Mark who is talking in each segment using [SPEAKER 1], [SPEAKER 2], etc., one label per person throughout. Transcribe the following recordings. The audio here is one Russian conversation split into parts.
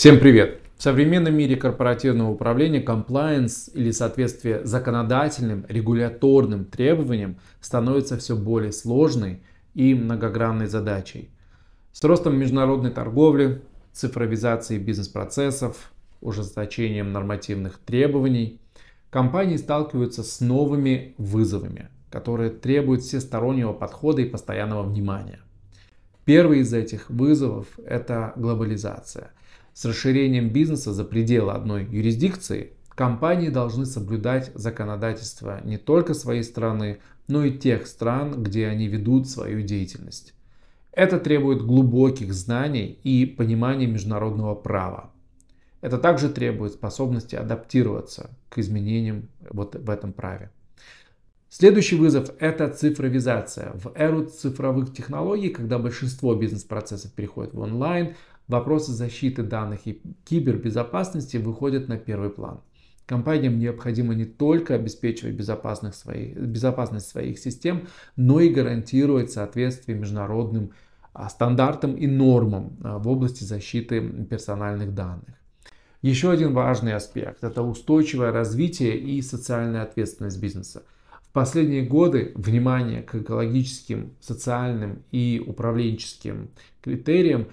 [SPEAKER 1] Всем привет! В современном мире корпоративного управления compliance или соответствие законодательным, регуляторным требованиям становится все более сложной и многогранной задачей. С ростом международной торговли, цифровизации бизнес-процессов, ужесточением нормативных требований, компании сталкиваются с новыми вызовами, которые требуют всестороннего подхода и постоянного внимания. Первый из этих вызовов – это глобализация – с расширением бизнеса за пределы одной юрисдикции компании должны соблюдать законодательство не только своей страны, но и тех стран, где они ведут свою деятельность. Это требует глубоких знаний и понимания международного права. Это также требует способности адаптироваться к изменениям вот в этом праве. Следующий вызов – это цифровизация. В эру цифровых технологий, когда большинство бизнес-процессов переходит в онлайн, вопросы защиты данных и кибербезопасности выходят на первый план. Компаниям необходимо не только обеспечивать безопасность своих, безопасность своих систем, но и гарантировать соответствие международным а, стандартам и нормам а, в области защиты персональных данных. Еще один важный аспект – это устойчивое развитие и социальная ответственность бизнеса. В последние годы внимание к экологическим, социальным и управленческим критериям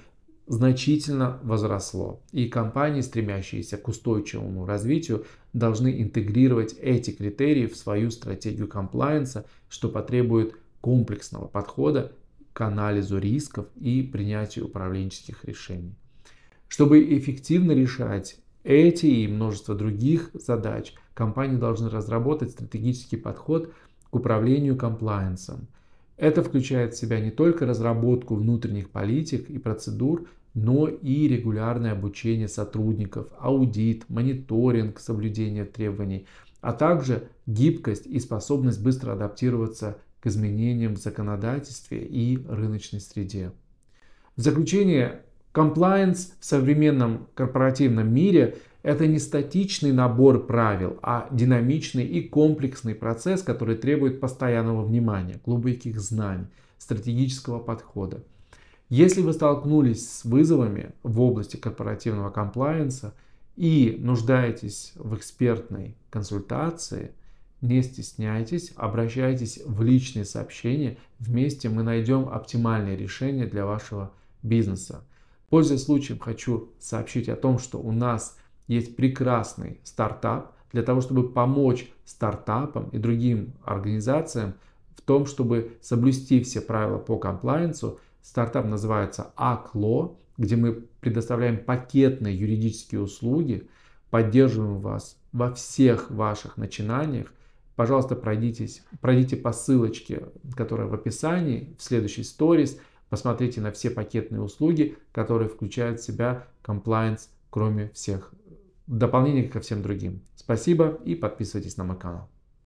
[SPEAKER 1] значительно возросло, и компании, стремящиеся к устойчивому развитию, должны интегрировать эти критерии в свою стратегию комплайенса, что потребует комплексного подхода к анализу рисков и принятию управленческих решений. Чтобы эффективно решать эти и множество других задач, компании должны разработать стратегический подход к управлению комплайенсом – это включает в себя не только разработку внутренних политик и процедур, но и регулярное обучение сотрудников, аудит, мониторинг соблюдения требований, а также гибкость и способность быстро адаптироваться к изменениям в законодательстве и рыночной среде. В заключение Compliance в современном корпоративном мире – это не статичный набор правил, а динамичный и комплексный процесс, который требует постоянного внимания, глубоких знаний, стратегического подхода. Если вы столкнулись с вызовами в области корпоративного комплайенса и нуждаетесь в экспертной консультации, не стесняйтесь, обращайтесь в личные сообщения. Вместе мы найдем оптимальное решение для вашего бизнеса. Пользуясь случаем, хочу сообщить о том, что у нас есть прекрасный стартап для того, чтобы помочь стартапам и другим организациям в том, чтобы соблюсти все правила по комплайенсу. Стартап называется АКЛО, где мы предоставляем пакетные юридические услуги, поддерживаем вас во всех ваших начинаниях. Пожалуйста, пройдитесь, пройдите по ссылочке, которая в описании, в следующей сторис – Посмотрите на все пакетные услуги, которые включают в себя compliance, кроме всех. Дополнение ко всем другим. Спасибо и подписывайтесь на мой канал.